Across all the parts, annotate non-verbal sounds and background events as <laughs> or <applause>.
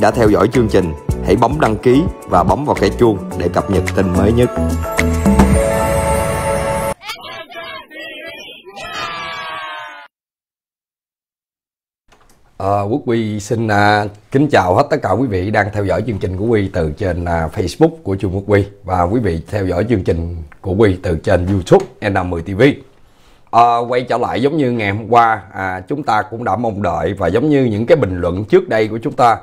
đã theo dõi chương trình, hãy bấm đăng ký và bấm vào cái chuông để cập nhật tin mới nhất. À, Quốc Huy xin à, kính chào hết tất cả quý vị đang theo dõi chương trình của Huy từ trên à, Facebook của Trường Quốc Huy và quý vị theo dõi chương trình của Huy từ trên YouTube N10 TV. À, quay trở lại giống như ngày hôm qua, à, chúng ta cũng đã mong đợi và giống như những cái bình luận trước đây của chúng ta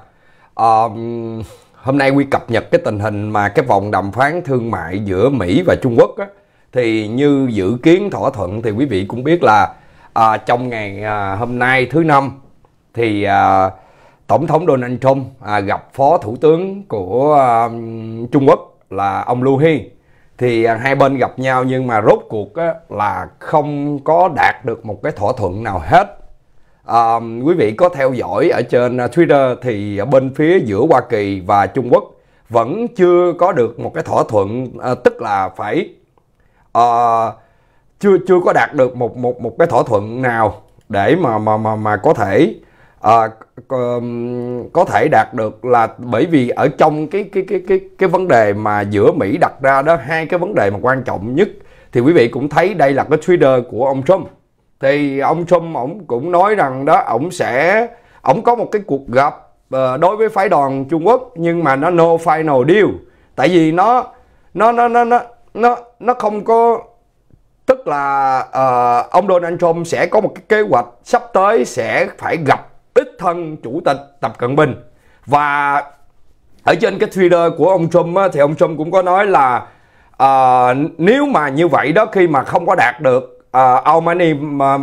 um, hôm nay quy cập nhật cái tình hình mà cái vòng đàm phán thương mại giữa Mỹ và Trung Quốc á, thì như dự kiến thỏa thuận thì quý vị cũng biết là à, trong ngày à, hôm nay thứ năm thì à, tổng thống Donald Trump à, gặp phó thủ tướng của à, Trung Quốc là ông Lưu Hy thì à, hai bên gặp nhau nhưng mà rốt cuộc á, là không có đạt được một cái thỏa thuận nào hết um, quý vị có theo dõi ở trên à, Twitter thì bên phía giữa Hoa Kỳ và Trung Quốc vẫn chưa có được một cái thỏa thuận uh, tức là phải uh, chưa chưa có đạt được một một một cái thỏa thuận nào để mà mà mà mà có thể à, có thể đạt được là bởi vì ở trong cái cái cái cái cái vấn đề mà giữa Mỹ đặt ra đó hai cái vấn đề mà quan trọng nhất thì quý vị cũng thấy đây là cái Twitter của ông Trump thì ông Trump ổng cũng nói rằng đó ổng sẽ ổng có một cái cuộc gặp uh, đối với phái đoàn Trung Quốc nhưng mà nó no final deal tại vì nó nó nó nó nó nó nó không có tức là uh, ông Donald Trump sẽ có một cái kế hoạch sắp tới sẽ phải gặp đích thân chủ tịch Tập Cận Bình và ở trên cái Twitter của ông Trump á, thì ông Trump cũng có nói là uh, nếu mà như vậy đó khi mà không có đạt được uh, à, how mà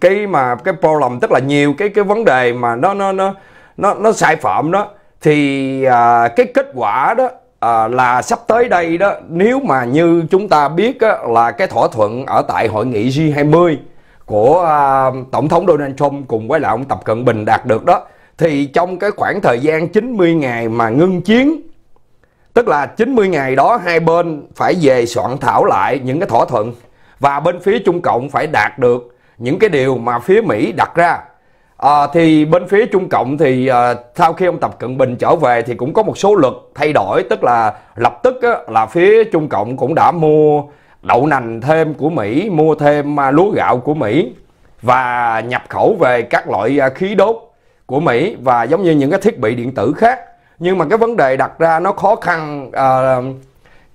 cái mà cái problem tức là nhiều cái cái vấn đề mà nó nó nó nó nó sai phạm đó thì à, cái kết quả đó à, là sắp tới đây đó nếu mà như chúng ta biết á, là cái thỏa thuận ở tại hội nghị G20 của à, tổng thống Donald Trump cùng với lại ông Tập Cận Bình đạt được đó thì trong cái khoảng thời gian 90 ngày mà ngưng chiến tức là 90 ngày đó hai bên phải về soạn thảo lại những cái thỏa thuận và bên phía Trung Cộng phải đạt được những cái điều mà phía Mỹ đặt ra. À, thì bên phía Trung Cộng thì à, sau khi ông Tập Cận Bình trở về thì cũng có một số luật thay đổi tức là lập tức á, là phía Trung Cộng cũng đã mua đậu nành thêm của Mỹ, mua thêm à, lúa gạo của Mỹ và nhập khẩu về các loại à, khí đốt của Mỹ và giống như những cái thiết bị điện tử khác. Nhưng mà cái vấn đề đặt ra nó khó khăn à,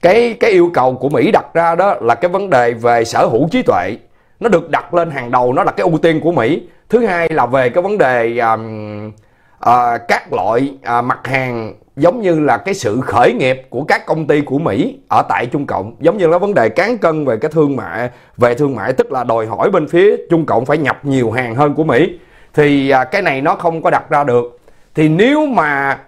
cái cái yêu cầu của Mỹ đặt ra đó là cái vấn đề về sở hữu trí tuệ nó được đặt lên hàng đầu nó là cái ưu tiên của Mỹ thứ hai là về cái vấn đề um, uh, các loại uh, mặt hàng giống như là cái sự khởi nghiệp của các công ty của Mỹ ở tại Trung Cộng giống như là vấn đề cán cân về cái thương mại về thương mại tức là đòi hỏi bên phía Trung Cộng phải nhập nhiều hàng hơn của Mỹ thì uh, cái này nó không có đặt ra được thì nếu mà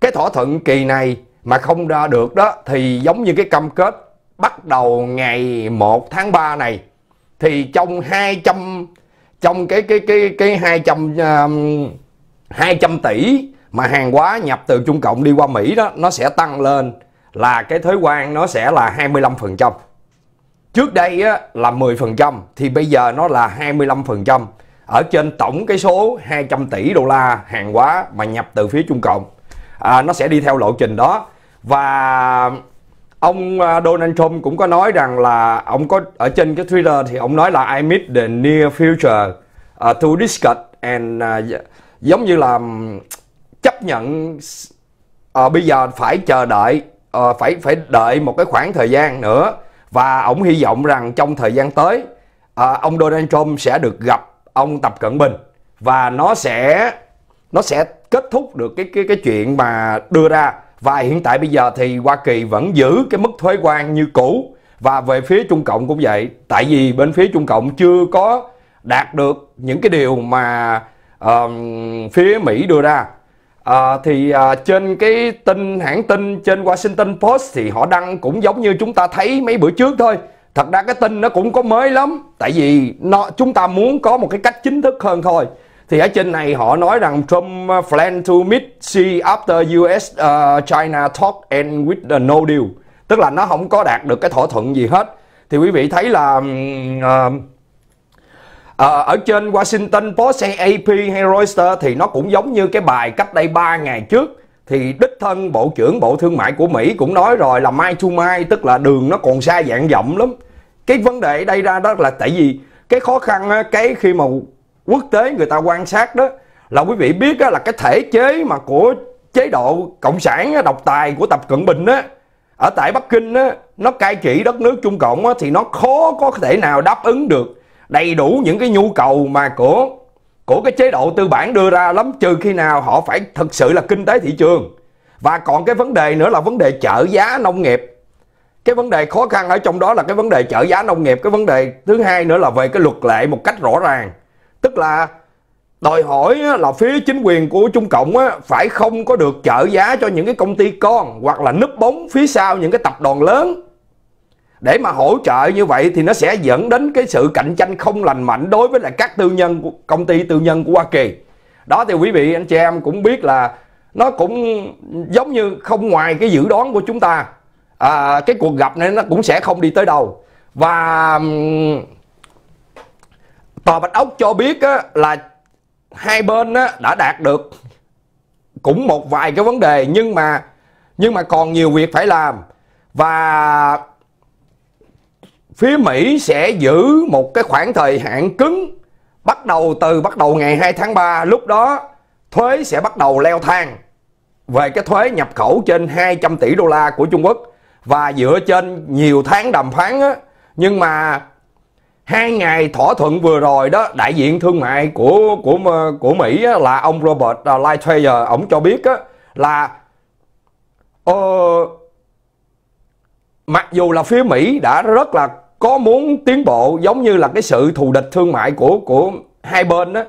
cái thỏa thuận kỳ này mà không ra được đó thì giống như cái cam kết bắt đầu ngày 1 tháng 3 này thì trong 200 trong cái cái cái cái 200 uh, 200 tỷ mà hàng hóa nhập từ Trung Cộng đi qua Mỹ đó nó sẽ tăng lên là cái thuế quan nó sẽ là 25%. Trước đây á, là 10% thì bây giờ nó là 25% ở trên tổng cái số 200 tỷ đô la hàng hóa mà nhập từ phía Trung Cộng. À, nó sẽ đi theo lộ trình đó và ông à, Donald Trump cũng có nói rằng là ông có ở trên cái Twitter thì ông nói là I meet the near future uh, to discuss and uh, giống như là chấp nhận uh, bây giờ phải chờ đợi uh, phải phải đợi một cái khoảng thời gian nữa và ông hy vọng rằng trong thời gian tới uh, ông Donald Trump sẽ được gặp ông Tập Cận Bình và nó sẽ nó sẽ kết thúc được cái cái cái chuyện mà đưa ra và hiện tại bây giờ thì Hoa Kỳ vẫn giữ cái mức thuế quan như cũ và về phía Trung Cộng cũng vậy. Tại vì bên phía Trung Cộng chưa có đạt được những cái điều mà uh, phía Mỹ đưa ra. À, thì à, trên cái tin hãng tin trên Washington Post thì họ đăng cũng giống như chúng ta thấy mấy bữa trước thôi thật ra cái tin nó cũng có mới lắm tại vì nó chúng ta muốn có một cái cách chính thức hơn thôi thì ở trên này họ nói rằng Trump uh, plan to meet Xi after US uh, China talk and with the uh, no deal tức là nó không có đạt được cái thỏa thuận gì hết thì quý vị thấy là um, uh, À, ở trên Washington Post hay AP hay Reuters thì nó cũng giống như cái bài cách đây 3 ngày trước thì đích thân Bộ trưởng Bộ Thương mại của Mỹ cũng nói rồi là mai to mai tức là đường nó còn xa dạng rộng lắm. Cái vấn đề đây ra đó là tại vì cái khó khăn cái khi mà quốc tế người ta quan sát đó là quý vị biết đó là cái thể chế mà của chế độ cộng sản độc tài của Tập Cận Bình á ở tại Bắc Kinh á nó cai trị đất nước Trung Cộng á, thì nó khó có thể nào đáp ứng được đầy đủ những cái nhu cầu mà của của cái chế độ tư bản đưa ra lắm trừ khi nào họ phải thực sự là kinh tế thị trường và còn cái vấn đề nữa là vấn đề trợ giá nông nghiệp cái vấn đề khó khăn ở trong đó là cái vấn đề trợ giá nông nghiệp cái vấn đề thứ hai nữa là về cái luật lệ một cách rõ ràng tức là đòi hỏi là phía chính quyền của Trung Cộng phải không có được trợ giá cho những cái công ty con hoặc là núp bóng phía sau những cái tập đoàn lớn để mà hỗ trợ như vậy thì nó sẽ dẫn đến cái sự cạnh tranh không lành mạnh đối với lại các tư nhân công ty tư nhân của Hoa Kỳ đó thì quý vị anh chị em cũng biết là nó cũng giống như không ngoài cái dự đoán của chúng ta à, cái cuộc gặp này nó cũng sẽ không đi tới đâu và Tòa Bạch Ốc cho biết á, là hai bên á, đã đạt được cũng một vài cái vấn đề nhưng mà nhưng mà còn nhiều việc phải làm và phía Mỹ sẽ giữ một cái khoảng thời hạn cứng bắt đầu từ bắt đầu ngày 2 tháng 3 lúc đó thuế sẽ bắt đầu leo thang về cái thuế nhập khẩu trên 200 tỷ đô la của Trung Quốc và dựa trên nhiều tháng đàm phán á, nhưng mà hai ngày thỏa thuận vừa rồi đó đại diện thương mại của của của Mỹ á, là ông Robert à, Lighthizer ông cho biết á, là uh, mặc dù là phía Mỹ đã rất là có muốn tiến bộ giống như là cái sự thù địch thương mại của của hai bên đó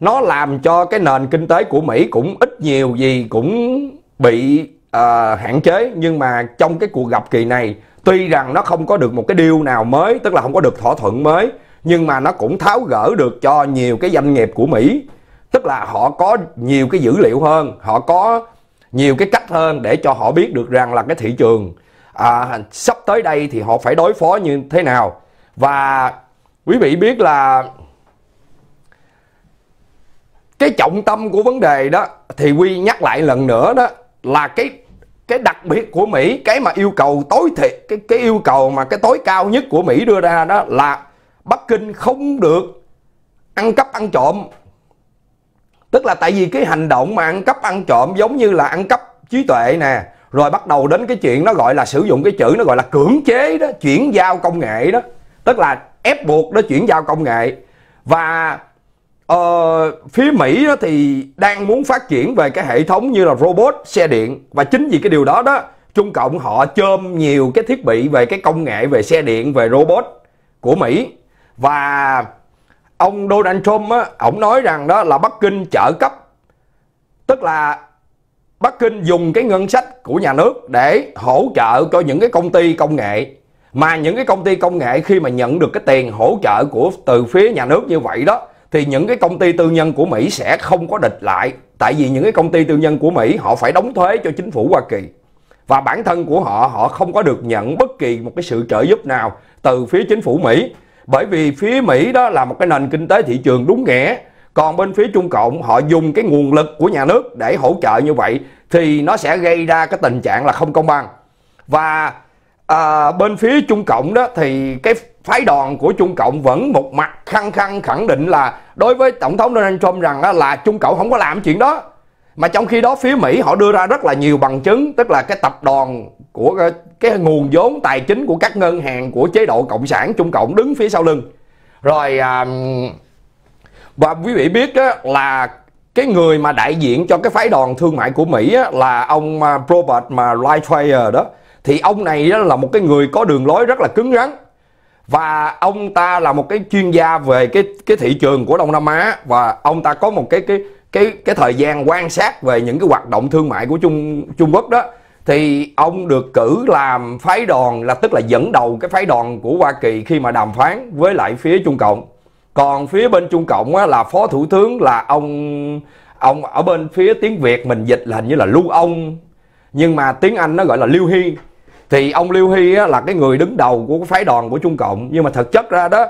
nó làm cho cái nền kinh tế của Mỹ cũng ít nhiều gì cũng bị uh, hạn chế nhưng mà trong cái cuộc gặp kỳ này tuy rằng nó không có được một cái điều nào mới tức là không có được thỏa thuận mới nhưng mà nó cũng tháo gỡ được cho nhiều cái doanh nghiệp của Mỹ tức là họ có nhiều cái dữ liệu hơn họ có nhiều cái cách hơn để cho họ biết được rằng là cái thị trường à, sắp tới đây thì họ phải đối phó như thế nào và quý vị biết là cái trọng tâm của vấn đề đó thì quy nhắc lại lần nữa đó là cái cái đặc biệt của Mỹ cái mà yêu cầu tối thiệt cái cái yêu cầu mà cái tối cao nhất của Mỹ đưa ra đó là Bắc Kinh không được ăn cắp ăn trộm tức là tại vì cái hành động mà ăn cắp ăn trộm giống như là ăn cắp trí tuệ nè rồi bắt đầu đến cái chuyện nó gọi là sử dụng cái chữ nó gọi là cưỡng chế đó chuyển giao công nghệ đó tức là ép buộc nó chuyển giao công nghệ và Ờ, phía Mỹ đó thì đang muốn phát triển về cái hệ thống như là robot, xe điện và chính vì cái điều đó đó Trung Cộng họ chôm nhiều cái thiết bị về cái công nghệ về xe điện, về robot của Mỹ và ông Donald Trump á, ông nói rằng đó là Bắc Kinh trợ cấp tức là Bắc Kinh dùng cái ngân sách của nhà nước để hỗ trợ cho những cái công ty công nghệ mà những cái công ty công nghệ khi mà nhận được cái tiền hỗ trợ của từ phía nhà nước như vậy đó thì những cái công ty tư nhân của Mỹ sẽ không có địch lại tại vì những cái công ty tư nhân của Mỹ họ phải đóng thuế cho chính phủ Hoa Kỳ và bản thân của họ họ không có được nhận bất kỳ một cái sự trợ giúp nào từ phía chính phủ Mỹ bởi vì phía Mỹ đó là một cái nền kinh tế thị trường đúng nghĩa còn bên phía Trung Cộng họ dùng cái nguồn lực của nhà nước để hỗ trợ như vậy thì nó sẽ gây ra cái tình trạng là không công bằng và à, bên phía Trung Cộng đó thì cái phái đoàn của Trung Cộng vẫn một mặt khăng khăng khẳng định là đối với Tổng thống Donald Trump rằng là Trung Cộng không có làm chuyện đó. Mà trong khi đó phía Mỹ họ đưa ra rất là nhiều bằng chứng, tức là cái tập đoàn của cái, nguồn vốn tài chính của các ngân hàng của chế độ Cộng sản Trung Cộng đứng phía sau lưng. Rồi à, và quý vị biết là cái người mà đại diện cho cái phái đoàn thương mại của Mỹ là ông à, Robert mà Lighthizer đó thì ông này là một cái người có đường lối rất là cứng rắn và ông ta là một cái chuyên gia về cái cái thị trường của Đông Nam Á và ông ta có một cái cái cái cái thời gian quan sát về những cái hoạt động thương mại của Trung Trung Quốc đó thì ông được cử làm phái đoàn là tức là dẫn đầu cái phái đoàn của Hoa Kỳ khi mà đàm phán với lại phía Trung Cộng còn phía bên Trung Cộng á, là phó thủ tướng là ông ông ở bên phía tiếng Việt mình dịch là hình như là Lưu Ông nhưng mà tiếng Anh nó gọi là Lưu Hiên thì ông Lưu Hy á, là cái người đứng đầu của phái đoàn của Trung Cộng nhưng mà thực chất ra đó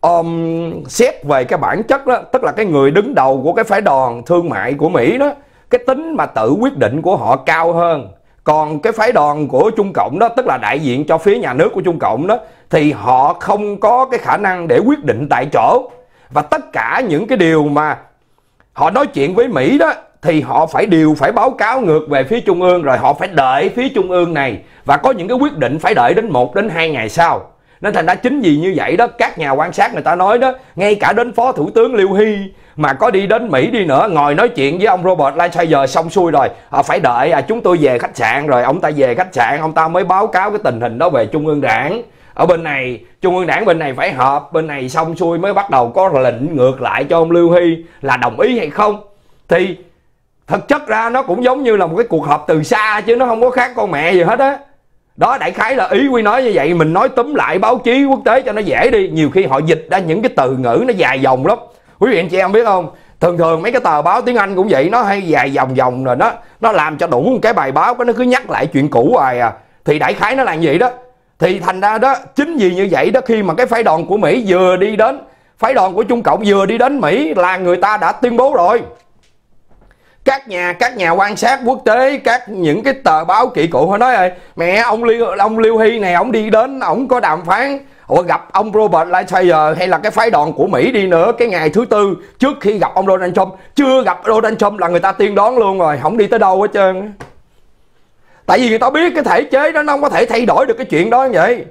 um, xét về cái bản chất đó tức là cái người đứng đầu của cái phái đoàn thương mại của Mỹ đó cái tính mà tự quyết định của họ cao hơn còn cái phái đoàn của Trung Cộng đó tức là đại diện cho phía nhà nước của Trung Cộng đó thì họ không có cái khả năng để quyết định tại chỗ và tất cả những cái điều mà họ nói chuyện với Mỹ đó thì họ phải đều phải báo cáo ngược về phía trung ương rồi họ phải đợi phía trung ương này và có những cái quyết định phải đợi đến một đến hai ngày sau nên thành ra chính vì như vậy đó các nhà quan sát người ta nói đó ngay cả đến phó thủ tướng Liêu Hy mà có đi đến Mỹ đi nữa ngồi nói chuyện với ông Robert Lighthizer xong xuôi rồi họ ờ, phải đợi à, chúng tôi về khách sạn rồi ông ta về khách sạn ông ta mới báo cáo cái tình hình đó về trung ương đảng ở bên này trung ương đảng bên này phải họp bên này xong xuôi mới bắt đầu có lệnh ngược lại cho ông Lưu Hy là đồng ý hay không thì thực chất ra nó cũng giống như là một cái cuộc họp từ xa chứ nó không có khác con mẹ gì hết á đó. đó đại khái là ý quy nói như vậy mình nói túm lại báo chí quốc tế cho nó dễ đi nhiều khi họ dịch ra những cái từ ngữ nó dài dòng lắm quý vị anh chị em biết không thường thường mấy cái tờ báo tiếng anh cũng vậy nó hay dài dòng dòng rồi nó nó làm cho đủ một cái bài báo nó cứ nhắc lại chuyện cũ hoài à thì đại khái nó là như vậy đó thì thành ra đó chính vì như vậy đó khi mà cái phái đoàn của mỹ vừa đi đến phái đoàn của trung cộng vừa đi đến mỹ là người ta đã tuyên bố rồi các nhà các nhà quan sát quốc tế các những cái tờ báo kỵ cụ họ nói ơi mẹ ông liêu ông liêu hy này ông đi đến ông có đàm phán Ủa gặp ông Robert Lighthizer hay là cái phái đoàn của Mỹ đi nữa cái ngày thứ tư trước khi gặp ông Donald Trump chưa gặp Donald Trump là người ta tiên đoán luôn rồi không đi tới đâu hết trơn tại vì người ta biết cái thể chế đó nó không có thể thay đổi được cái chuyện đó như vậy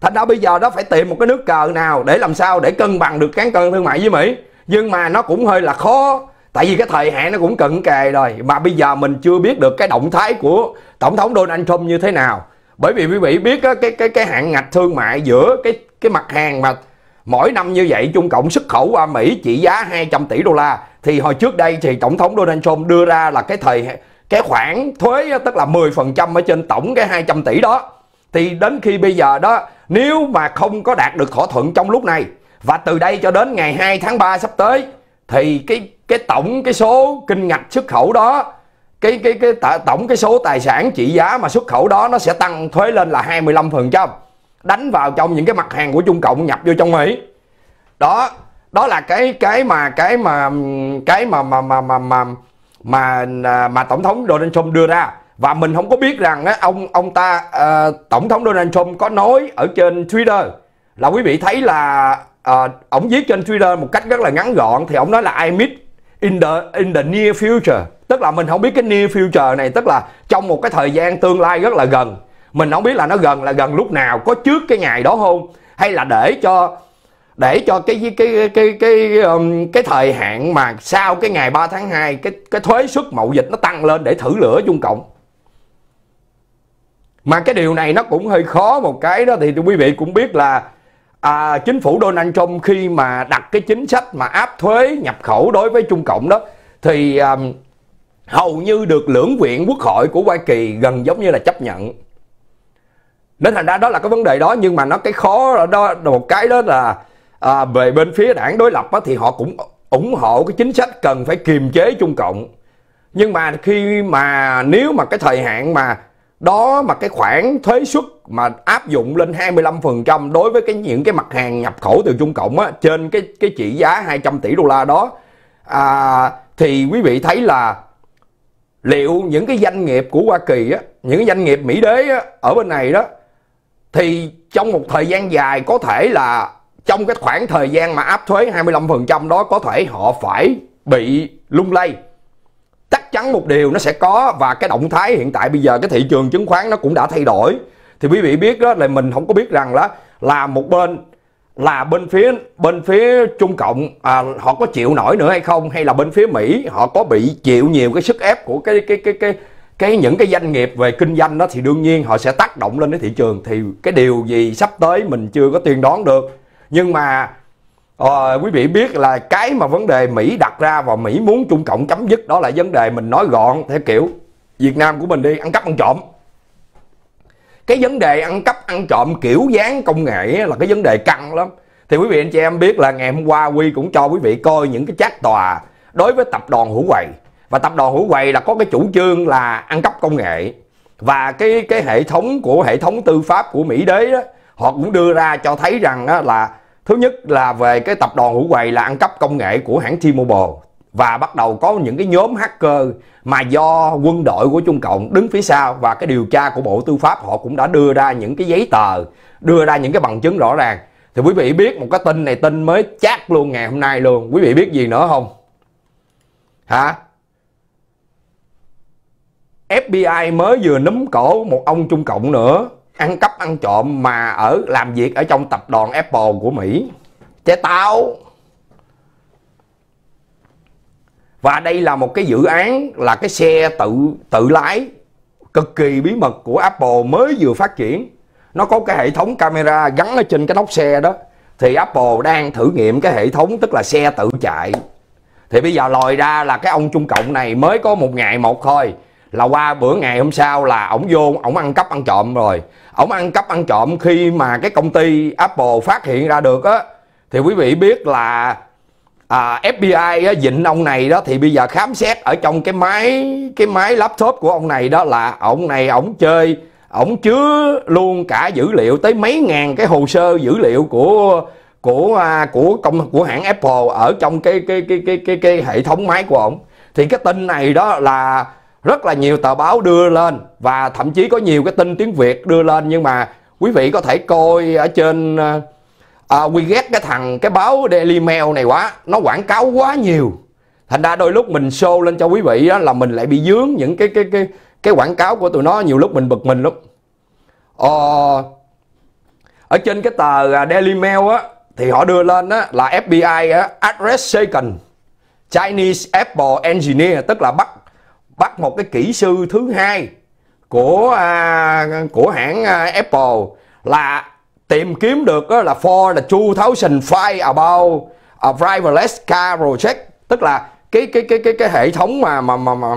thành ra bây giờ đó phải tìm một cái nước cờ nào để làm sao để cân bằng được cán cân thương mại với Mỹ nhưng mà nó cũng hơi là khó tại vì cái thời hạn nó cũng cận kề rồi mà bây giờ mình chưa biết được cái động thái của tổng thống Donald Trump như thế nào bởi vì quý vị biết á, cái cái cái hạn ngạch thương mại giữa cái cái mặt hàng mà mỗi năm như vậy Trung Cộng xuất khẩu qua Mỹ trị giá 200 tỷ đô la thì hồi trước đây thì tổng thống Donald Trump đưa ra là cái thời cái khoản thuế tức là 10% ở trên tổng cái 200 tỷ đó thì đến khi bây giờ đó nếu mà không có đạt được thỏa thuận trong lúc này và từ đây cho đến ngày 2 tháng 3 sắp tới thì cái cái tổng cái số kinh ngạch xuất khẩu đó cái cái cái tả, tổng cái số tài sản trị giá mà xuất khẩu đó nó sẽ tăng thuế lên là 25% đánh vào trong những cái mặt hàng của Trung Cộng nhập vô trong Mỹ đó đó là cái cái mà cái mà cái mà mà mà mà mà mà, à, mà tổng thống Donald Trump đưa ra và mình không có biết rằng á, ông ông ta à, tổng thống Donald Trump có nói ở trên Twitter là quý vị thấy là à, ổng viết trên Twitter một cách rất là ngắn gọn thì ông nói là I miss in the in the near future tức là mình không biết cái near future này tức là trong một cái thời gian tương lai rất là gần mình không biết là nó gần là gần lúc nào có trước cái ngày đó không hay là để cho để cho cái cái cái cái cái, um, cái thời hạn mà sau cái ngày 3 tháng 2 cái cái thuế suất mậu dịch nó tăng lên để thử lửa chung Cộng mà cái điều này nó cũng hơi khó một cái đó thì quý vị cũng biết là à, chính phủ Donald Trump khi mà đặt cái chính sách mà áp thuế nhập khẩu đối với Trung Cộng đó thì à, hầu như được lưỡng viện quốc hội của Hoa Kỳ gần giống như là chấp nhận nên thành ra đó là cái vấn đề đó nhưng mà nó cái khó ở đó một cái đó là à, về bên phía đảng đối lập đó, thì họ cũng ủng hộ cái chính sách cần phải kiềm chế Trung Cộng nhưng mà khi mà nếu mà cái thời hạn mà đó mà cái khoản thuế suất mà áp dụng lên 25% đối với cái những cái mặt hàng nhập khẩu từ Trung Cộng á, trên cái cái trị giá 200 tỷ đô la đó à, thì quý vị thấy là liệu những cái doanh nghiệp của Hoa Kỳ á, những cái doanh nghiệp Mỹ đế á, ở bên này đó thì trong một thời gian dài có thể là trong cái khoảng thời gian mà áp thuế 25% đó có thể họ phải bị lung lay chắn một điều nó sẽ có và cái động thái hiện tại bây giờ cái thị trường chứng khoán nó cũng đã thay đổi thì quý vị biết đó là mình không có biết rằng là là một bên là bên phía bên phía Trung Cộng à, họ có chịu nổi nữa hay không hay là bên phía Mỹ họ có bị chịu nhiều cái sức ép của cái cái cái cái cái những cái doanh nghiệp về kinh doanh đó thì đương nhiên họ sẽ tác động lên cái thị trường thì cái điều gì sắp tới mình chưa có tiên đoán được nhưng mà à, quý vị biết là cái mà vấn đề Mỹ đặt ra và Mỹ muốn Trung Cộng chấm dứt đó là vấn đề mình nói gọn theo kiểu Việt Nam của mình đi ăn cắp ăn trộm cái vấn đề ăn cắp ăn trộm kiểu dáng công nghệ là cái vấn đề căng lắm thì quý vị anh chị em biết là ngày hôm qua huy cũng cho quý vị coi những cái chát tòa đối với tập đoàn hữu quầy và tập đoàn hữu quầy là có cái chủ trương là ăn cắp công nghệ và cái cái hệ thống của hệ thống tư pháp của mỹ đế đó, họ cũng đưa ra cho thấy rằng là Thứ nhất là về cái tập đoàn Hữu quầy là ăn cắp công nghệ của hãng T-Mobile và bắt đầu có những cái nhóm hacker mà do quân đội của Trung Cộng đứng phía sau và cái điều tra của Bộ Tư pháp họ cũng đã đưa ra những cái giấy tờ, đưa ra những cái bằng chứng rõ ràng. Thì quý vị biết một cái tin này tin mới chát luôn ngày hôm nay luôn. Quý vị biết gì nữa không? Hả? FBI mới vừa nấm cổ một ông Trung Cộng nữa ăn cắp ăn trộm mà ở làm việc ở trong tập đoàn Apple của Mỹ chế táo và đây là một cái dự án là cái xe tự tự lái cực kỳ bí mật của Apple mới vừa phát triển nó có cái hệ thống camera gắn ở trên cái nóc xe đó thì Apple đang thử nghiệm cái hệ thống tức là xe tự chạy thì bây giờ lòi ra là cái ông Trung Cộng này mới có một ngày một thôi là qua bữa ngày hôm sau là ổng vô ổng ăn cắp ăn trộm rồi ổng ăn cắp ăn trộm khi mà cái công ty Apple phát hiện ra được á thì quý vị biết là à, FBI á, dịnh ông này đó thì bây giờ khám xét ở trong cái máy cái máy laptop của ông này đó là ông này ổng chơi ổng chứa luôn cả dữ liệu tới mấy ngàn cái hồ sơ dữ liệu của của à, của công của hãng Apple ở trong cái cái cái cái cái, cái hệ thống máy của ổng thì cái tin này đó là rất là nhiều tờ báo đưa lên và thậm chí có nhiều cái tin tiếng Việt đưa lên nhưng mà quý vị có thể coi ở trên à, quy à, ghét cái thằng cái báo Daily Mail này quá nó quảng cáo quá nhiều thành ra đôi lúc mình show lên cho quý vị đó là mình lại bị dướng những cái cái cái cái quảng cáo của tụi nó nhiều lúc mình bực mình lắm ờ, ở trên cái tờ à, Daily Mail á thì họ đưa lên á là FBI á, address second Chinese Apple Engineer tức là bắt bắt một cái kỹ sư thứ hai của à, của hãng à, Apple là tìm kiếm được đó là for là chu tháo sình file about a à, driverless car project tức là cái cái cái cái cái hệ thống mà mà mà mà,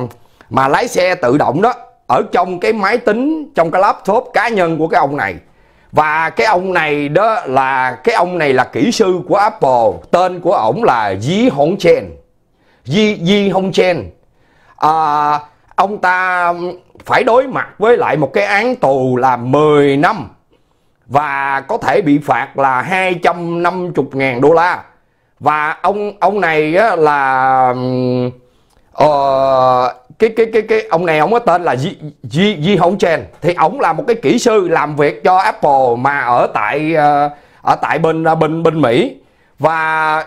mà lái xe tự động đó ở trong cái máy tính trong cái laptop cá nhân của cái ông này và cái ông này đó là cái ông này là kỹ sư của Apple tên của ổng là Yi Hong Chen Yi Yi Hong Chen à, ông ta phải đối mặt với lại một cái án tù là 10 năm và có thể bị phạt là 250 ngàn đô la và ông ông này á, là uh, cái cái cái cái ông này ông có tên là Ji Ji Hong Chen thì ông là một cái kỹ sư làm việc cho Apple mà ở tại ờ, ở tại bên ờ, bên bên Mỹ và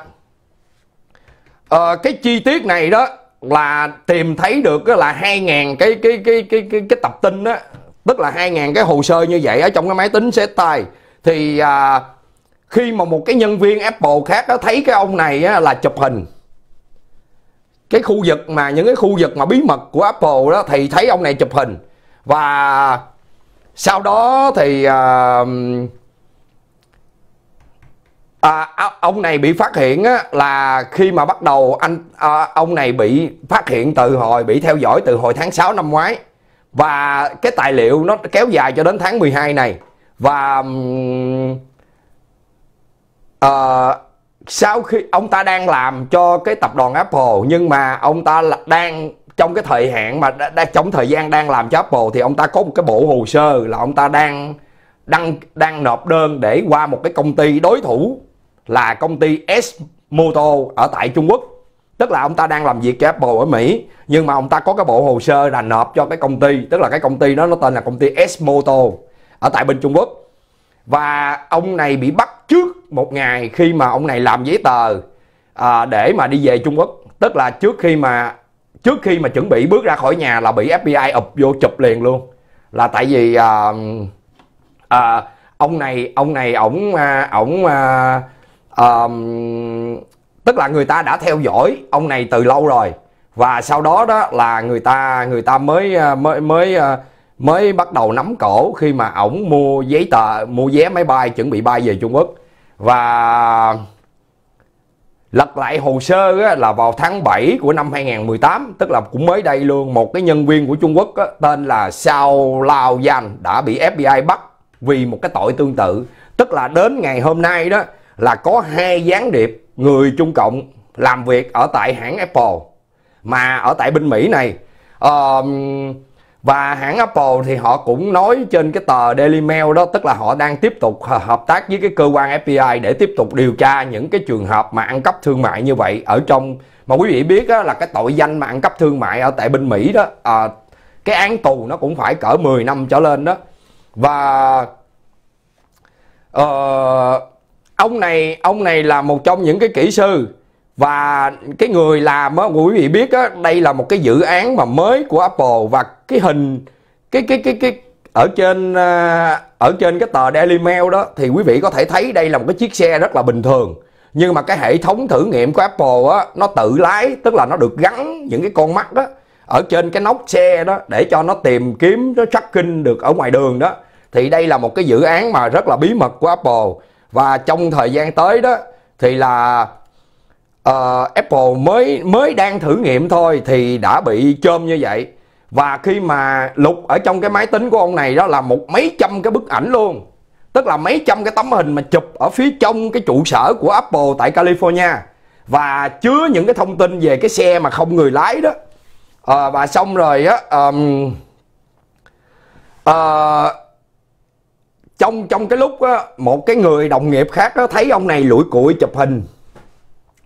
uh, cái chi tiết này đó là tìm thấy được là 2.000 cái cái cái cái cái, cái tập tin đó tức là 2.000 cái hồ sơ như vậy ở trong cái máy tính xét tay thì à, khi mà một cái nhân viên Apple khác đó thấy cái ông này á, là chụp hình cái khu vực mà những cái khu vực mà bí mật của Apple đó thì thấy ông này chụp hình và sau đó thì uh, À, à, ông này bị phát hiện á, là khi mà bắt đầu anh à, ông này bị phát hiện từ hồi bị theo dõi từ hồi tháng 6 năm ngoái và cái tài liệu nó kéo dài cho đến tháng 12 này và à, sau khi ông ta đang làm cho cái tập đoàn Apple nhưng mà ông ta là đang trong cái thời hạn mà đang trong thời gian đang làm cho Apple thì ông ta có một cái bộ hồ sơ là ông ta đang đang đang nộp đơn để qua một cái công ty đối thủ là công ty S Moto ở tại Trung Quốc tức là ông ta đang làm việc cho Apple ở Mỹ nhưng mà ông ta có cái bộ hồ sơ là nộp cho cái công ty tức là cái công ty đó nó tên là công ty S Moto ở tại bên Trung Quốc và ông này bị bắt trước một ngày khi mà ông này làm giấy tờ à, để mà đi về Trung Quốc tức là trước khi mà trước khi mà chuẩn bị bước ra khỏi nhà là bị FBI ụp vô chụp liền luôn là tại vì à, à, ông này ông này ổng à, ổng à, um, tức là người ta đã theo dõi ông này từ lâu rồi và sau đó đó là người ta người ta mới ờ, mới mới ờ, mới bắt đầu nắm cổ khi mà ổng mua giấy tờ mua vé máy bay chuẩn bị bay về Trung Quốc và lật lại hồ sơ á, là vào tháng 7 của năm 2018 tức là cũng mới đây luôn một cái nhân viên của Trung Quốc á, tên là Sao Lao Yan đã bị FBI bắt vì một cái tội tương tự tức là đến ngày hôm nay đó là có hai gián điệp người Trung Cộng làm việc ở tại hãng Apple mà ở tại bên Mỹ này uh, và hãng Apple thì họ cũng nói trên cái tờ Daily Mail đó tức là họ đang tiếp tục hợp tác với cái cơ quan FBI để tiếp tục điều tra những cái trường hợp mà ăn cắp thương mại như vậy ở trong mà quý vị biết đó, là cái tội danh mà ăn cắp thương mại ở tại bên Mỹ đó à, cái án tù nó cũng phải cỡ 10 năm trở lên đó và uh, ông này ông này là một trong những cái kỹ sư và cái người làm á quý vị biết á đây là một cái dự án mà mới của Apple và cái hình cái cái cái cái ở trên à, ở trên cái tờ Daily Mail đó thì quý vị có thể thấy đây là một cái chiếc xe rất là bình thường nhưng mà cái hệ thống thử nghiệm của Apple á nó tự lái tức là nó được gắn những cái con mắt đó ở trên cái nóc xe đó để cho nó tìm kiếm nó tracking được ở ngoài đường đó thì đây là một cái dự án mà rất là bí mật của Apple và trong thời gian tới đó thì là uh, Apple mới mới đang thử nghiệm thôi thì đã bị chôm như vậy và khi mà lục ở trong cái máy tính của ông này đó là một mấy trăm cái bức ảnh luôn tức là mấy trăm cái tấm hình mà chụp ở phía trong cái trụ sở của Apple tại California và chứa những cái thông tin về cái xe mà không người lái đó à, và xong rồi á um, à, trong trong cái lúc á, một cái người đồng nghiệp khác đó thấy ông này lủi cụi chụp hình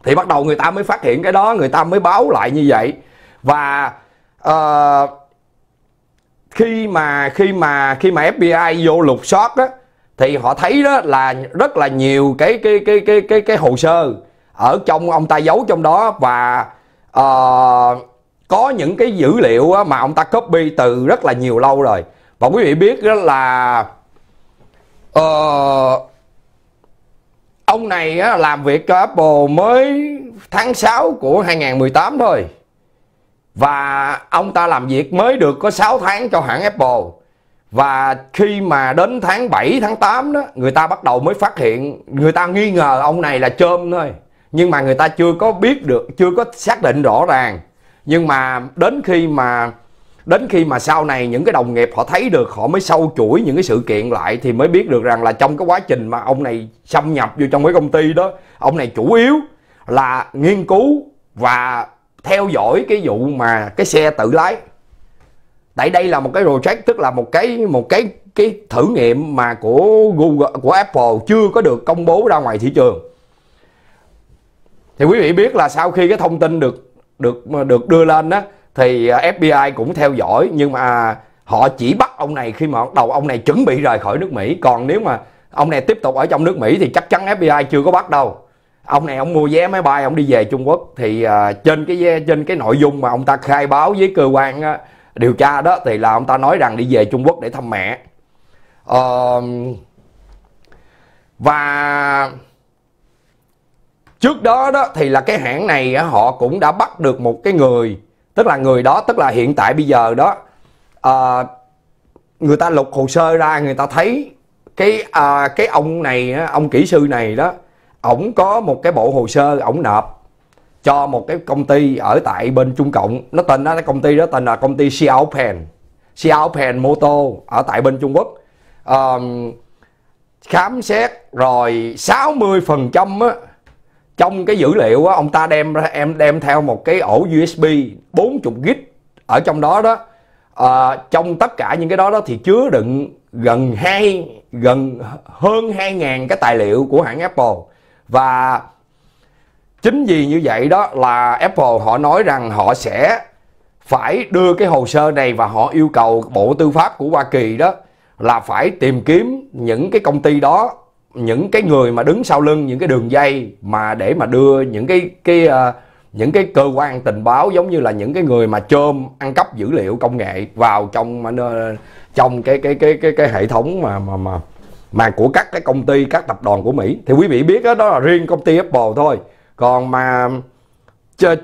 thì bắt đầu người ta mới phát hiện cái đó người ta mới báo lại như vậy và uh, khi mà khi mà khi mà FBI vô lục soát á thì họ thấy đó là rất là nhiều cái cái cái cái cái cái hồ sơ ở trong ông ta giấu trong đó và uh, có những cái dữ liệu mà ông ta copy từ rất là nhiều lâu rồi và quý vị biết đó là ờ, ông này á, làm việc cho Apple mới tháng 6 của 2018 thôi và ông ta làm việc mới được có 6 tháng cho hãng Apple và khi mà đến tháng 7 tháng 8 đó người ta bắt đầu mới phát hiện người ta nghi ngờ ông này là chôm thôi nhưng mà người ta chưa có biết được chưa có xác định rõ ràng nhưng mà đến khi mà đến khi mà sau này những cái đồng nghiệp họ thấy được họ mới sâu chuỗi những cái sự kiện lại thì mới biết được rằng là trong cái quá trình mà ông này xâm nhập vô trong cái công ty đó ông này chủ yếu là nghiên cứu và theo dõi cái vụ mà cái xe tự lái tại đây là một cái project tức là một cái một cái cái thử nghiệm mà của Google của Apple chưa có được công bố ra ngoài thị trường thì quý vị biết là sau khi cái thông tin được được được đưa lên đó thì à, FBI cũng theo dõi nhưng mà họ chỉ bắt ông này khi mà đầu ông này chuẩn bị rời khỏi nước Mỹ còn nếu mà ông này tiếp tục ở trong nước Mỹ thì chắc chắn FBI chưa có bắt đâu ông này ông mua vé máy bay ông đi về Trung Quốc thì à, trên cái trên cái nội dung mà ông ta khai báo với cơ quan điều tra đó thì là ông ta nói rằng đi về Trung Quốc để thăm mẹ uh, và trước đó đó thì là cái hãng này họ cũng đã bắt được một cái người tức là người đó tức là hiện tại bây giờ đó à, người ta lục hồ sơ ra người ta thấy cái à, cái ông này ông kỹ sư này đó ổng có một cái bộ hồ sơ ổng nộp cho một cái công ty ở tại bên Trung Cộng nó tên đó cái công ty đó tên là công ty Xiaopan Xiaopan Moto ở tại bên Trung Quốc um, khám xét rồi 60% phần trăm trong cái dữ liệu á, ông ta đem ra em đem theo một cái ổ USB 40 gig ở trong đó đó à, trong tất cả những cái đó đó thì chứa đựng gần hai gần hơn 2.000 cái tài liệu của hãng Apple và chính vì như vậy đó là Apple họ nói rằng họ sẽ phải đưa cái hồ sơ này và họ yêu cầu Bộ Tư pháp của Hoa Kỳ đó là phải tìm kiếm những cái công ty đó những cái người mà đứng sau lưng những cái đường dây mà để mà đưa những cái cái uh, những cái cơ quan tình báo giống như là những cái người mà chôm ăn cắp dữ liệu công nghệ vào trong ờ, trong cái cái cái cái cái hệ thống mà mà mà mà của các cái công ty các tập đoàn của Mỹ thì quý vị biết đó, đó là riêng công ty Apple thôi còn mà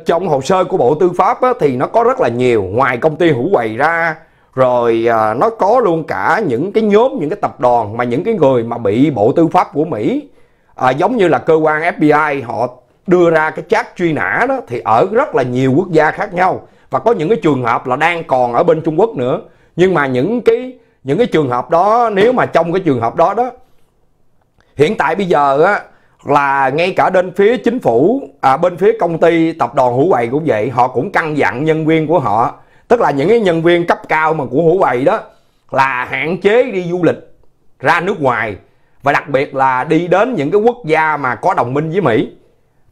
trong hồ sơ của Bộ Tư pháp á, thì nó có rất là nhiều ngoài công ty hữu quầy ra rồi à, nó có luôn cả những cái nhóm những cái tập đoàn mà những cái người mà bị bộ tư pháp của Mỹ à, giống như là cơ quan FBI họ đưa ra cái chat truy nã đó thì ở rất là nhiều quốc gia khác nhau và có những cái trường hợp là đang còn ở bên Trung Quốc nữa nhưng mà những cái những cái trường hợp đó nếu mà trong cái trường hợp đó đó hiện tại bây giờ á là ngay cả bên phía chính phủ à, bên phía công ty tập đoàn hữu quầy cũng vậy họ cũng căn dặn nhân viên của họ tức là những cái nhân viên cấp cao mà của hữu bày đó là hạn chế đi du lịch ra nước ngoài và đặc biệt là đi đến những cái quốc gia mà có đồng minh với Mỹ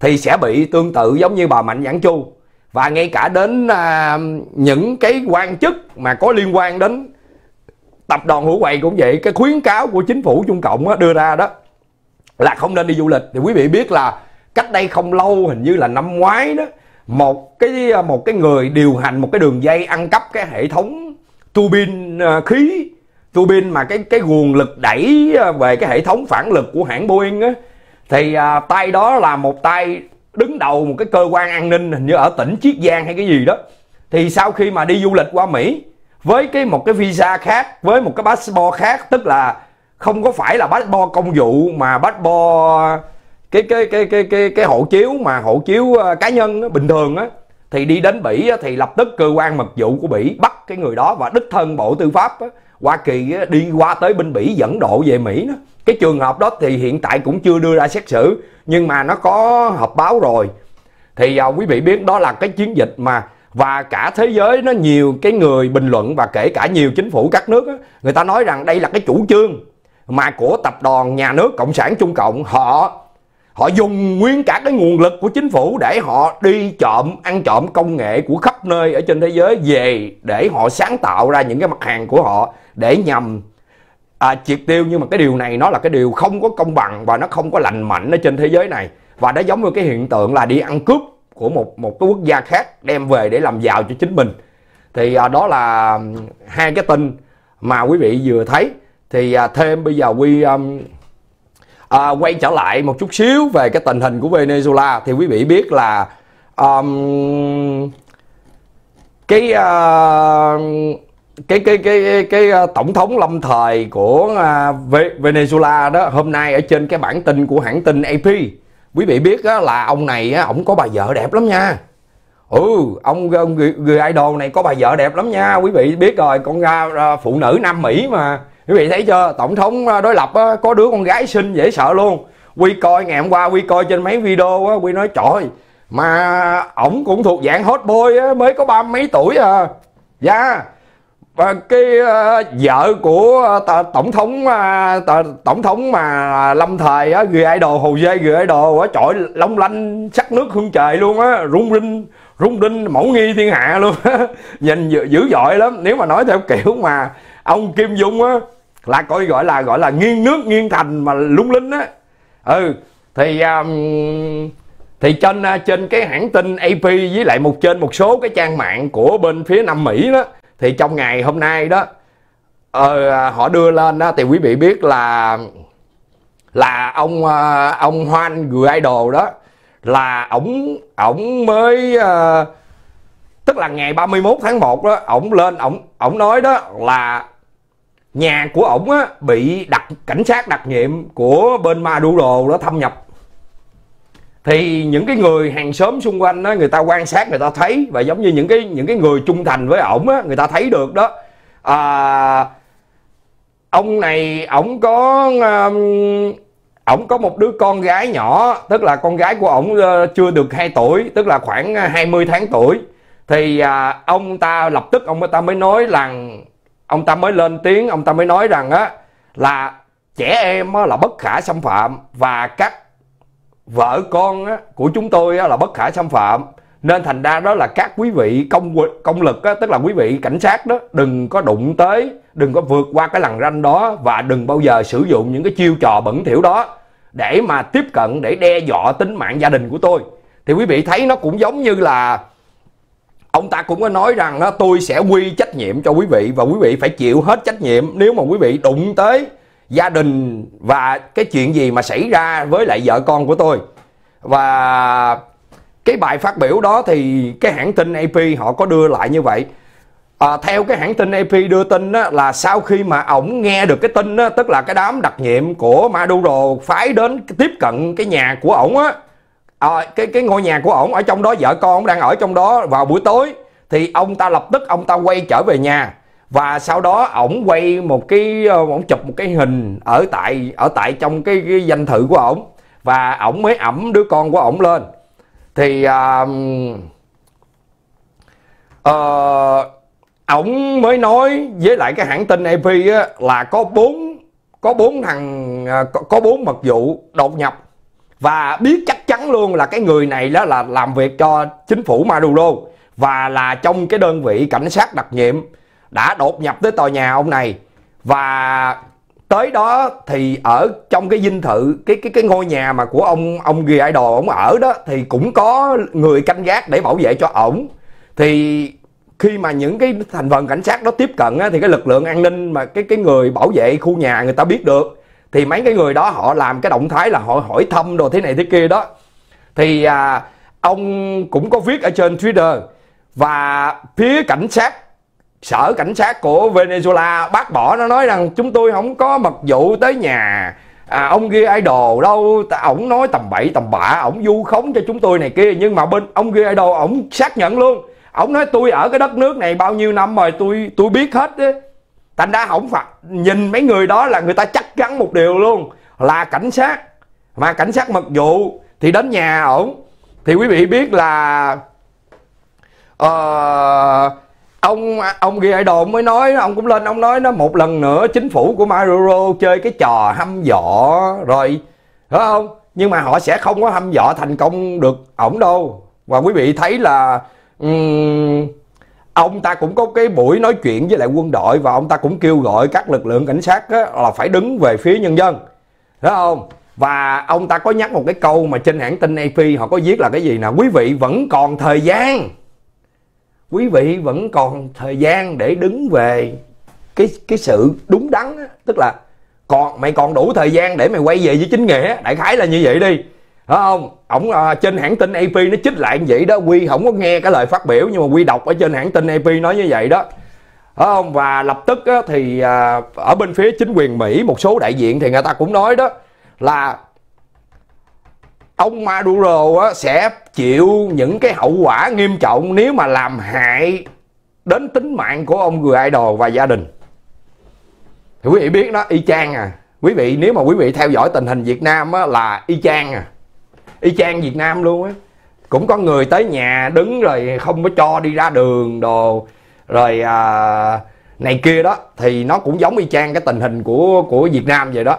thì sẽ bị tương tự giống như bà Mạnh Giảng Chu và ngay cả đến à, những cái quan chức mà có liên quan đến tập đoàn hữu quầy cũng vậy cái khuyến cáo của chính phủ Trung Cộng đưa ra đó là không nên đi du lịch thì quý vị biết là cách đây không lâu hình như là năm ngoái đó một cái à, một cái người điều hành một cái đường dây ăn cắp cái hệ thống tu bin à, khí tu bin mà cái cái nguồn lực đẩy à, về cái hệ thống phản lực của hãng Boeing á thì à, tay đó là một tay đứng đầu một cái cơ quan an ninh hình như ở tỉnh Chiết Giang hay cái gì đó thì sau khi mà đi du lịch qua Mỹ với cái một cái visa khác với một cái passport khác tức là không có phải là passport công vụ mà passport cái cái cái cái cái cái hộ chiếu mà hộ chiếu ờ, cá nhân á, bình thường á thì đi đến Bỉ á, thì lập tức cơ quan mật vụ của Bỉ bắt cái người đó và đích thân Bộ Tư pháp á, Hoa Kỳ á, đi qua tới bên Bỉ dẫn độ về Mỹ đó. Cái trường hợp đó thì hiện tại cũng chưa đưa ra xét xử nhưng mà nó có họp báo rồi. Thì à, quý vị biết đó là cái chiến dịch mà và cả thế giới nó nhiều cái người bình luận và kể cả nhiều chính phủ các nước á, người ta nói rằng đây là cái chủ trương mà của tập đoàn nhà nước cộng sản trung cộng họ họ dùng nguyên cả cái nguồn lực của chính phủ để họ đi trộm ăn trộm công nghệ của khắp nơi ở trên thế giới về để họ sáng tạo ra những cái mặt hàng của họ để nhằm à, triệt tiêu nhưng mà cái điều này nó là cái điều không có công bằng và nó không có lành mạnh ở trên thế giới này và nó giống như cái hiện tượng là đi ăn cướp của một một cái quốc gia khác đem về để làm giàu cho chính mình thì à, đó là hai cái tin mà quý vị vừa thấy thì à, thêm bây giờ quy um, à, quay trở lại một chút xíu về cái tình hình của Venezuela thì quý vị biết là um, cái uh, cái cái cái cái à, tổng thống lâm thời của à, Venezuela đó hôm nay ở trên cái bản tin của hãng tin AP quý vị biết là ông này á, ổng có bà vợ đẹp lắm nha ừ ông người, người idol này có bà vợ đẹp lắm nha quý vị biết rồi con phụ nữ nam mỹ mà quý vị thấy chưa tổng thống à, đối lập có đứa con gái sinh dễ sợ luôn quy coi ngày hôm qua quy coi trên mấy video quy nói trời mà ổng cũng thuộc dạng hot boy mới có ba mấy tuổi à dạ và cái à, vợ của à, tổng thống tổng thống mà lâm thời á người idol hồ dê người idol á trội long lanh sắc nước hương trời luôn á rung rinh rung rinh mẫu nghi thiên hạ luôn <laughs> nhìn dữ dội lắm nếu mà nói theo kiểu mà ông kim dung á là coi gọi là gọi là nghiêng nước nghiêng thành mà lung linh á ừ thì um, thì trên à, trên cái hãng tin AP với lại một trên một số cái trang mạng của bên phía Nam Mỹ đó thì trong ngày hôm nay đó uh, họ đưa lên đó thì quý vị biết là là ông uh, ông Hoan người idol đó là ổng ổng mới uh, tức là ngày 31 tháng 1 đó ổng lên ổng ổng nói đó là nhà của ổng á bị đặc cảnh sát đặc nhiệm của bên Maduro đó thâm nhập thì những cái người hàng xóm xung quanh đó người ta quan sát người ta thấy và giống như những cái những cái người trung thành với ổng á người ta thấy được đó à, ông này ổng có ổng có một đứa con gái nhỏ tức là con gái của ổng ờ, chưa được 2 tuổi tức là khoảng 20 ờ, tháng tuổi thì à, ông ta lập tức ông ta mới nói rằng ông ta mới lên tiếng ông ta mới nói rằng á là trẻ em á, là bất khả xâm phạm và các vợ con á, của chúng tôi á, là bất khả xâm phạm nên thành ra đó là các quý vị công công lực á, tức là quý vị cảnh sát đó đừng có đụng tới đừng có vượt qua cái lằn ranh đó và đừng bao giờ sử dụng những cái chiêu trò bẩn thỉu đó để mà tiếp cận để đe dọa tính mạng gia đình của tôi thì quý vị thấy nó cũng giống như là ông ta cũng có nói rằng đó, tôi sẽ quy trách nhiệm cho quý vị và quý vị phải chịu hết trách nhiệm nếu mà quý vị đụng tới gia đình và cái chuyện gì mà xảy ra với lại vợ con của tôi và cái bài phát biểu đó thì cái hãng tin AP họ có đưa lại như vậy à, theo cái hãng tin AP đưa tin đó, là sau khi mà ổng nghe được cái tin đó, tức là cái đám đặc nhiệm của Maduro phái đến tiếp cận cái nhà của ổng á à, cái cái ngôi nhà của ổng ở trong đó vợ con ổng đang ở trong đó vào buổi tối thì ông ta lập tức ông ta quay trở về nhà và sau đó ổng quay một cái ờ, ổng chụp một cái hình ở tại ở tại trong cái, cái danh thự của ổng và ổng mới ẩm đứa con của ổng lên thì ờ, ổng uh, uh, mới nói với lại cái hãng tin AP á, là có bốn có bốn thằng có bốn mật vụ đột nhập và biết chắc luôn là cái người này đó là làm việc cho chính phủ Maduro và là trong cái đơn vị cảnh sát đặc nhiệm đã đột nhập tới tòa nhà ông này và tới đó thì ở trong cái dinh thự cái cái cái ngôi nhà mà của ông ông ghi idol ông ở đó thì cũng có người canh gác để bảo vệ cho ổng thì khi mà những cái thành phần cảnh sát đó tiếp cận á, thì cái lực lượng an ninh mà cái cái người bảo vệ khu nhà người ta biết được thì mấy cái người đó họ làm cái động thái là họ hỏi thăm đồ thế này thế kia đó thì à, ông cũng có viết ở trên Twitter và phía cảnh sát sở cảnh sát của Venezuela bác bỏ nó nói rằng chúng tôi không có mật vụ tới nhà à, ông ghi idol đâu ổng nói tầm bậy tầm bạ ổng vu khống cho chúng tôi này kia nhưng mà bên ông ghi idol ổng xác nhận luôn ổng nói tôi ở cái đất nước này bao nhiêu năm rồi tôi tôi biết hết đấy thành ra ổng phạt nhìn mấy người đó là người ta chắc chắn một điều luôn là cảnh sát mà cảnh sát mật vụ thì đến nhà ổng thì quý vị biết là uh, ông ông ghi idol mới nói ông cũng lên ông nói nó một lần nữa chính phủ của Maduro chơi cái trò hăm dọ rồi phải không nhưng mà họ sẽ không có hăm dọ thành công được ổng đâu và quý vị thấy là um, ông ta cũng có cái buổi nói chuyện với lại quân đội và ông ta cũng kêu gọi các lực lượng cảnh sát á, là phải đứng về phía nhân dân phải không và ông ta có nhắc một cái câu mà trên hãng tin AP họ có viết là cái gì nè quý vị vẫn còn thời gian quý vị vẫn còn thời gian để đứng về cái cái sự đúng đắn đó. tức là còn mày còn đủ thời gian để mày quay về với chính nghĩa đại khái là như vậy đi phải không ổng à, trên hãng tin AP nó chích lại như vậy đó quy không có nghe cái lời phát biểu nhưng mà quy đọc ở trên hãng tin AP nói như vậy đó phải không và lập tức á, thì à, ở bên phía chính quyền Mỹ một số đại diện thì người ta cũng nói đó là ông Maduro sẽ chịu những cái hậu quả nghiêm trọng nếu mà làm hại đến tính mạng của ông người idol và gia đình thì quý vị biết đó y chang à quý vị nếu mà quý vị theo dõi tình hình Việt Nam á, là y chang à y chang Việt Nam luôn á cũng có người tới nhà đứng rồi không có cho đi ra đường đồ rồi à, này kia đó thì nó cũng giống y chang cái tình hình của của Việt Nam vậy đó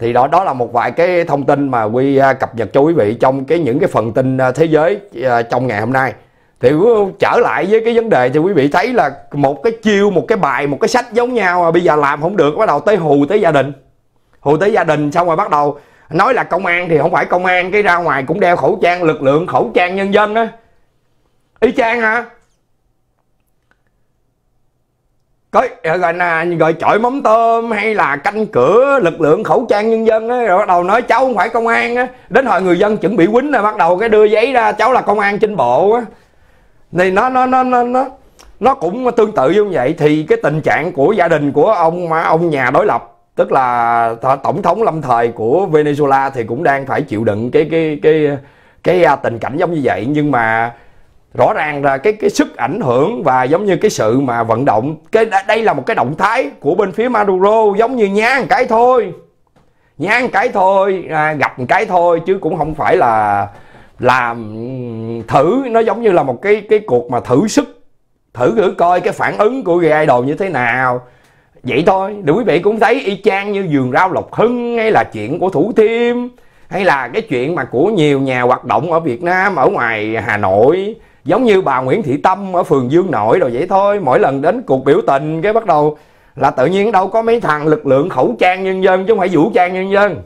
thì đó đó là một vài cái thông tin mà quy à, cập nhật cho quý vị trong cái những cái phần tin à, thế giới à, trong ngày hôm nay thì trở lại với cái vấn đề thì quý vị thấy là một cái chiêu một cái bài một cái sách giống nhau mà bây giờ làm không được bắt đầu tới hù tới gia đình hù tới gia đình xong rồi bắt đầu nói là công an thì không phải công an cái ra ngoài cũng đeo khẩu trang lực lượng khẩu trang nhân dân á y chang hả có gọi ờ, là gọi chọi móng tôm hay là canh cửa lực lượng khẩu trang nhân dân ấy, rồi bắt đầu nói cháu không phải công an á đến hồi người dân chuẩn bị quýnh là bắt đầu cái đưa giấy ra cháu là công an trên bộ á thì nó nó nó nó nó nó cũng tương tự như vậy thì cái tình trạng của gia đình của ông mà ông nhà đối lập tức là tổng thống lâm thời của Venezuela thì cũng đang phải chịu đựng cái cái cái cái, cái à, tình cảnh giống như vậy nhưng mà rõ ràng là cái cái sức ảnh hưởng và giống như cái sự mà vận động cái đây là một cái động thái của bên phía Maduro giống như nhan cái thôi nhan cái thôi à, gặp cái thôi chứ cũng không phải là làm thử nó giống như là một cái cái cuộc mà thử sức thử thử coi cái phản ứng của ghe đồ như thế nào vậy thôi để quý vị cũng thấy y chang như vườn rau lộc hưng hay là chuyện của thủ thiêm hay là cái chuyện mà của nhiều nhà hoạt động ở việt nam ở ngoài hà nội giống như bà Nguyễn Thị Tâm ở phường Dương Nội rồi vậy thôi mỗi lần đến cuộc biểu tình cái bắt đầu là tự nhiên đâu có mấy thằng lực lượng khẩu trang nhân dân chứ không phải vũ trang nhân dân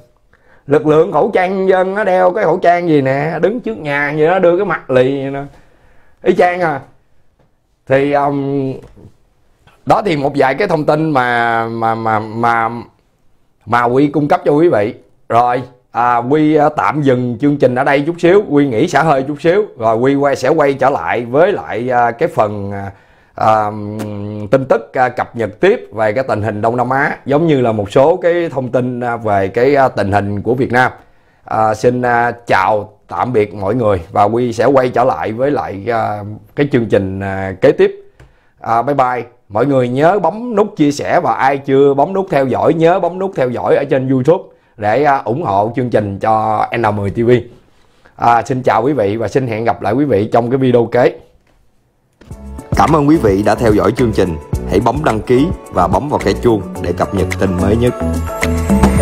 lực lượng khẩu trang nhân dân nó đeo cái khẩu trang gì nè đứng trước nhà như nó đưa cái mặt lì vậy nè ý chang à thì um, đó thì một vài cái thông tin mà mà mà mà mà quy cung cấp cho quý vị rồi à, quy ờ, tạm dừng chương trình ở đây chút xíu quy nghỉ xả hơi chút xíu rồi quy quay sẽ quay trở lại với lại ờ, cái phần à, tin tức cập nhật tiếp về cái tình hình đông nam á giống như là một số cái thông tin về cái tình hình của việt nam à, xin chào tạm biệt mọi người và quy sẽ quay trở lại với lại cái chương trình kế tiếp à, bye bye mọi người nhớ bấm nút chia sẻ và ai chưa bấm nút theo dõi nhớ bấm nút theo dõi ở trên youtube để à, ủng hộ chương trình cho N10 TV. À, xin chào quý vị và xin hẹn gặp lại quý vị trong cái video kế. Cảm ơn quý vị đã theo dõi chương trình. Hãy bấm đăng ký và bấm vào cái chuông để cập nhật tin mới nhất.